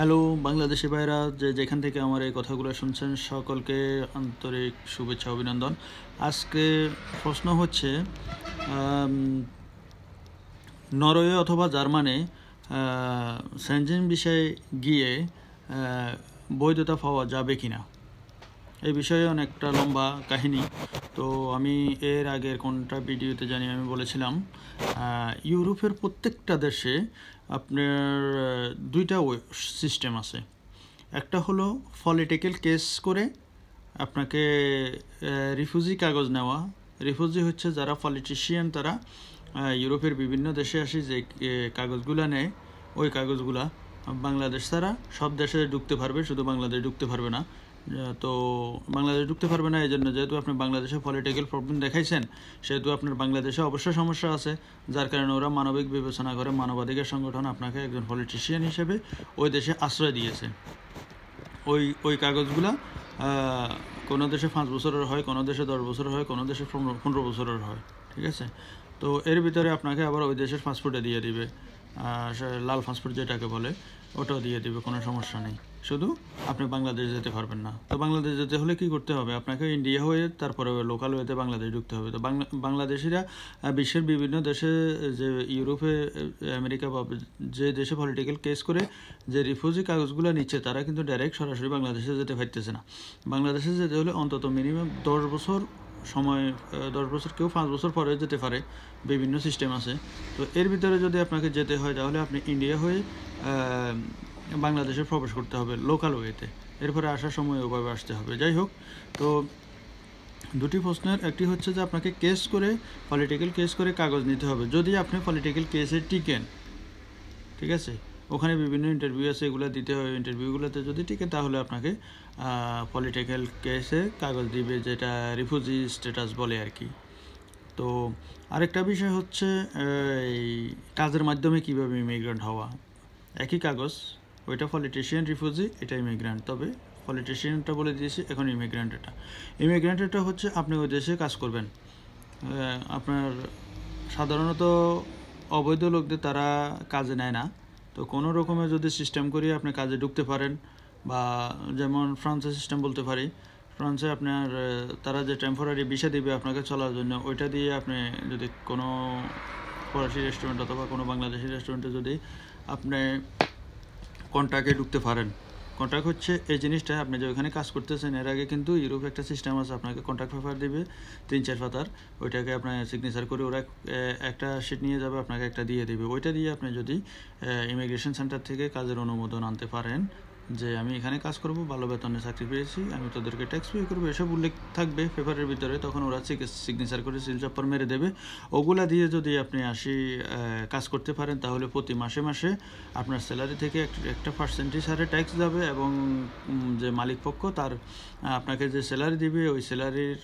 hello Bangladeshi ভাইরা যে যেখান থেকে আমার এই কথাগুলো শুনছেন সকলকে আন্তরিক শুভেচ্ছা অভিনন্দন আজকে প্রশ্ন হচ্ছে নরওয়ে অথবা জার্মানি সেনজেন বিষয়ে গিয়ে বৈধতা পাওয়া যাবে কি না এই বিষয়ে অনেকটা লম্বা কাহিনী তো আমি এর আগের কোনটা ভিডিওতে জানি আমি বলেছিলাম ইউরোপের প্রত্যেকটা দেশে আপনার দুইটা সিস্টেম আছে একটা হলো পলিটিক্যাল কেস করে আপনাকে রিফিউজি কাগজ নেওয়া রিফিউজি হচ্ছে যারা পলিটিশিয়ান তারা ইউরোপের বিভিন্ন দেশে আসি যে কাগজগুলো নেয় ওই কাগজগুলা বাংলাদেশ তারা সব দেশে ঢুকতে পারবে শুধু বাংলাদেশ ঢুকতে পারবে না তো বাংলাদেশ ঢুকতে পারবে না এই জন্য যেহেতু আপনি বাংলাদেশে পলিটিক্যাল প্রবলেম দেখাইছেন সেহেতু আপনার বাংলাদেশে অবশ্যই সমস্যা আছে যার কারণে ওরা মানবিক বিবেচনা করে মানবাধিকার সংগঠন আপনাকে একজন পলিটিশিয়ান হিসেবে ওই দেশে আশ্রয় দিয়েছে ওই ওই কাগজগুলা কোনো দেশে পাঁচ বছরের হয় কোনো দেশে দশ বছরের হয় কোনো দেশে পনেরো বছরের হয় ঠিক আছে তো এর ভিতরে আপনাকে আবার ওই দেশের পাসপোর্টে দিয়ে দিবে লাল পাসপোর্ট যেটাকে বলে ওটাও দিয়ে দিবে কোনো সমস্যা নেই শুধু আপনি বাংলাদেশ যেতে পারবেন না তো বাংলাদেশ যেতে হলে কি করতে হবে আপনাকে ইন্ডিয়া হয়ে তারপরে লোকাল হয়েতে বাংলাদেশ ঢুকতে হবে তো বাংলাদেশিরা বিশ্বের বিভিন্ন দেশে যে ইউরোপে আমেরিকা বা যে দেশে পলিটিক্যাল কেস করে যে রিফিউজি কাগজগুলো নিচ্ছে তারা কিন্তু ডাইরেক্ট সরাসরি বাংলাদেশে যেতে পারতেছে না বাংলাদেশে যেতে হলে অন্তত মিনিমাম দশ বছর সময় দশ বছর কেউ পাঁচ বছর পরে যেতে পারে বিভিন্ন সিস্টেম আছে তো এর ভিতরে যদি আপনাকে যেতে হয় তাহলে আপনি ইন্ডিয়া হয়ে বাংলাদেশে প্রবেশ করতে হবে লোকাল ওয়েতে এরপরে আসার সময় ওভাবে আসতে হবে যাই হোক তো দুটি প্রশ্নের একটি হচ্ছে যে আপনাকে কেস করে পলিটিক্যাল কেস করে কাগজ নিতে হবে যদি আপনি পলিটিক্যাল কেসে টিকেন ঠিক আছে ওখানে বিভিন্ন ইন্টারভিউ আছে এগুলো দিতে হবে ইন্টারভিউগুলোতে যদি টিকেন তাহলে আপনাকে পলিটিক্যাল কেসে কাগজ দিবে যেটা রিফিউজি স্ট্যাটাস বলে আর কি তো আরেকটা বিষয় হচ্ছে এই কাজের মাধ্যমে কীভাবে ইমিগ্রেন্ট হওয়া একই কাগজ ওইটা পলিটিশিয়ান রিফিউজি এটা ইমিগ্রান্ট তবে পলিটিশিয়ানটা বলে দিয়েছি এখন ইমিগ্রান্ট এটা ইমিগ্রান্ট এটা হচ্ছে আপনি ওই দেশে কাজ করবেন আপনার সাধারণত অবৈধ লোকদের তারা কাজে নেয় না তো কোনো রকমে যদি সিস্টেম করে আপনি কাজে ঢুকতে পারেন বা যেমন ফ্রান্সের সিস্টেম বলতে পারি ফ্রান্সে আপনার তারা যে টেম্পোরারি বিষা দিবে আপনাকে চলার জন্য ওইটা দিয়ে আপনি যদি কোনো ফরাসি রেস্টুরেন্ট অথবা কোনো বাংলাদেশি রেস্টুরেন্টে যদি আপনি কন্ট্রাক্টে ঢুকতে পারেন কন্ট্রাক্ট হচ্ছে এই জিনিসটা আপনি যে ওইখানে কাজ করতেছেন এর আগে কিন্তু ইউরোপ একটা সিস্টেম আছে আপনাকে কন্ট্রাক্ট পেপার দেবে তিন চার পাতার ওইটাকে আপনার সিগনেচার করে ওরা একটা শিট নিয়ে যাবে আপনাকে একটা দিয়ে দেবে ওইটা দিয়ে আপনি যদি ইমিগ্রেশন সেন্টার থেকে কাজের অনুমোদন আনতে পারেন যে আমি এখানে কাজ করব ভালো বেতনে চাকরি পেয়েছি আমি তাদেরকে ট্যাক্স পে করবো এসব উল্লেখ থাকবে পেপারের ভিতরে তখন ওরা সিগনেচার করে সিল মেরে দেবে ওগুলা দিয়ে যদি আপনি আসি কাজ করতে পারেন তাহলে প্রতি মাসে মাসে আপনার স্যালারি থেকে একটা পার্সেন্টেজ হারে ট্যাক্স যাবে এবং যে মালিক পক্ষ তার আপনাকে যে স্যালারি দিবে ওই স্যালারির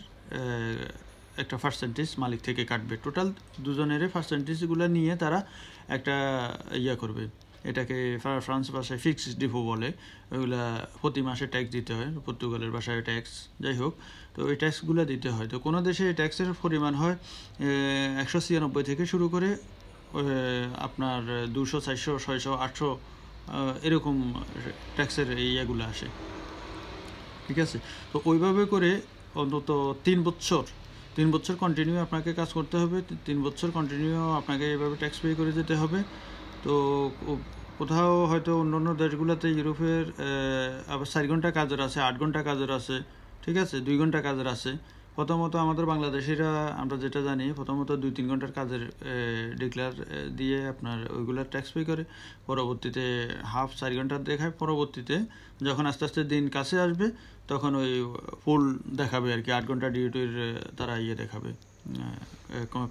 একটা পার্সেন্টেজ মালিক থেকে কাটবে টোটাল দুজনেরই পার্সেন্টেজগুলো নিয়ে তারা একটা ইয়া করবে এটাকে ফ্রান্স ভাষায় ফিক্সড ডিপো বলে ওইগুলা প্রতি মাসে ট্যাক্স দিতে হয় পর্তুগালের ভাষায় ট্যাক্স যাই হোক তো এই ট্যাক্সগুলো দিতে হয় তো কোনো দেশে এই ট্যাক্সের পরিমাণ হয় একশো ছিয়ানব্বই থেকে শুরু করে আপনার দুশো চারশো ছয়শো আটশো এরকম ট্যাক্সের ইয়েগুলো আসে ঠিক আছে তো ওইভাবে করে অন্তত তিন বছর তিন বছর কন্টিনিউ আপনাকে কাজ করতে হবে তিন বছর কন্টিনিউ আপনাকে এভাবে ট্যাক্স পে করে যেতে হবে তো কোথাও হয়তো অন্য অন্য দেশগুলোতে ইউরোপের আবার চার ঘন্টা কাজের আছে আট ঘন্টা কাজের আছে ঠিক আছে দুই ঘন্টা কাজের আছে প্রথমত আমাদের বাংলাদেশিরা আমরা যেটা জানি প্রথমত দুই তিন ঘন্টার কাজের ডিক্লেয়ার দিয়ে আপনার ওইগুলো ট্যাক্স পে করে পরবর্তীতে হাফ চার ঘন্টা দেখায় পরবর্তীতে যখন আস্তে আস্তে দিন কাছে আসবে তখন ওই ফুল দেখাবে আর কি আট ঘন্টা ডিউটির তারা ইয়ে দেখাবে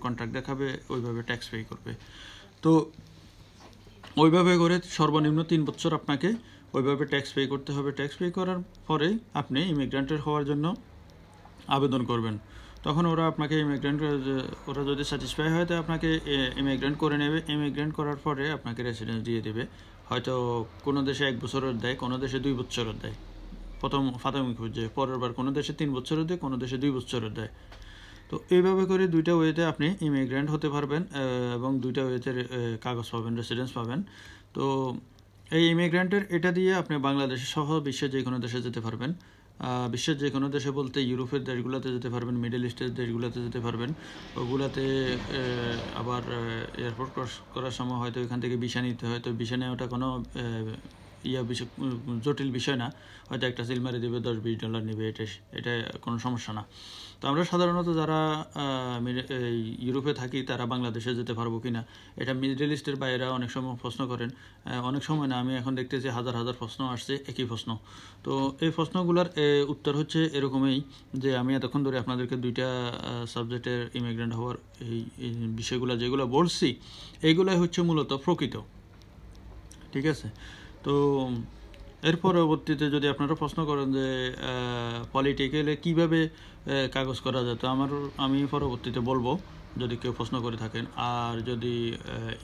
কন্ট্রাক্ট দেখাবে ওইভাবে ট্যাক্স পে করবে তো ওইভাবে করে সর্বনিম্ন তিন বছর আপনাকে ওইভাবে ট্যাক্স পে করতে হবে ট্যাক্স পে করার পরে আপনি ইমিগ্রান্টের হওয়ার জন্য আবেদন করবেন তখন ওরা আপনাকে ইমিগ্রেন্ট ওরা যদি স্যাটিসফাই হয় তো আপনাকে ইমিগ্রেন্ট করে নেবে ইমিগ্রেন্ট করার পরে আপনাকে রেসিডেন্স দিয়ে দেবে হয়তো কোনো দেশে এক বছরের দেয় কোনো দেশে দুই বছরের দেয় প্রথম প্রাথমিক পর্যায়ে পরের বার কোনো দেশে তিন বছরের দেয় কোনো দেশে দুই বছরের দেয় তো এইভাবে করে দুইটা ওয়েতে আপনি ইমিগ্রেন্ট হতে পারবেন এবং দুইটা ওয়েতে কাগজ পাবেন রেসিডেন্স পাবেন তো এই ইমিগ্রেন্টের এটা দিয়ে আপনি বাংলাদেশ সহ বিশ্বের যে কোনো দেশে যেতে পারবেন বিশ্বের যে কোনো দেশে বলতে ইউরোপের দেশগুলোতে যেতে পারবেন মিডল ইস্টের দেশগুলোতে যেতে পারবেন ওগুলাতে আবার এয়ারপোর্ট ক্রস করার সময় হয়তো এখান থেকে বিষা নিতে হয় তো বিষা নেওয়াটা কোনো ইয়া বিষয় জটিল বিষয় না হয়তো একটা সিল মেরে দেবে দশ বিশ ডলার নেবে এটা এটা কোনো সমস্যা না তো আমরা সাধারণত যারা ইউরোপে থাকি তারা বাংলাদেশে যেতে পারবো কি না এটা মিডিল ইস্টের বাইরা অনেক সময় প্রশ্ন করেন অনেক সময় না আমি এখন দেখতেছি হাজার হাজার প্রশ্ন আসছে একই প্রশ্ন তো এই প্রশ্নগুলোর উত্তর হচ্ছে এরকমই যে আমি এতক্ষণ ধরে আপনাদেরকে দুইটা সাবজেক্টের ইমিগ্রেন্ট হওয়ার এই বিষয়গুলো যেগুলো বলছি এইগুলোই হচ্ছে মূলত প্রকৃত ঠিক আছে তো এর পরবর্তীতে যদি আপনারা প্রশ্ন করেন যে পলিটিক্যালে কিভাবে কাগজ করা যায় তো আমার আমি পরবর্তীতে বলবো যদি কেউ প্রশ্ন করে থাকেন আর যদি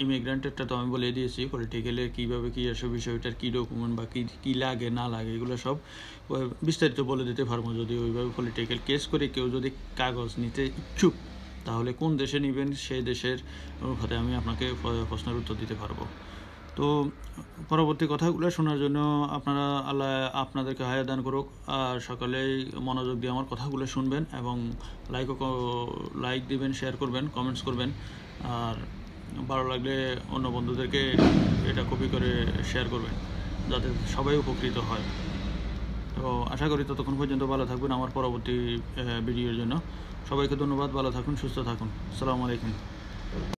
ইমিগ্রান্টেডটা তো আমি বলে দিয়েছি পলিটিক্যালে কীভাবে কী এসব বিষয়টার কী ডকুমেন্ট বা কী কী লাগে না লাগে এগুলো সব বিস্তারিত বলে দিতে পারবো যদি ওইভাবে পলিটিক্যাল কেস করে কেউ যদি কাগজ নিতে ইচ্ছুক তাহলে কোন দেশে নেবেন সেই দেশের কথা আমি আপনাকে প্রশ্নের উত্তর দিতে পারবো তো পরবর্তী কথাগুলো শোনার জন্য আপনারা আল্লাহ আপনাদেরকে হায়া দান করুক আর সকালেই মনোযোগ দিয়ে আমার কথাগুলো শুনবেন এবং লাইকও লাইক দিবেন শেয়ার করবেন কমেন্টস করবেন আর ভালো লাগলে অন্য বন্ধুদেরকে এটা কপি করে শেয়ার করবেন যাতে সবাই উপকৃত হয় তো আশা করি ততক্ষণ পর্যন্ত ভালো থাকবেন আমার পরবর্তী ভিডিওর জন্য সবাইকে ধন্যবাদ ভালো থাকুন সুস্থ থাকুন আসসালামু আলাইকুম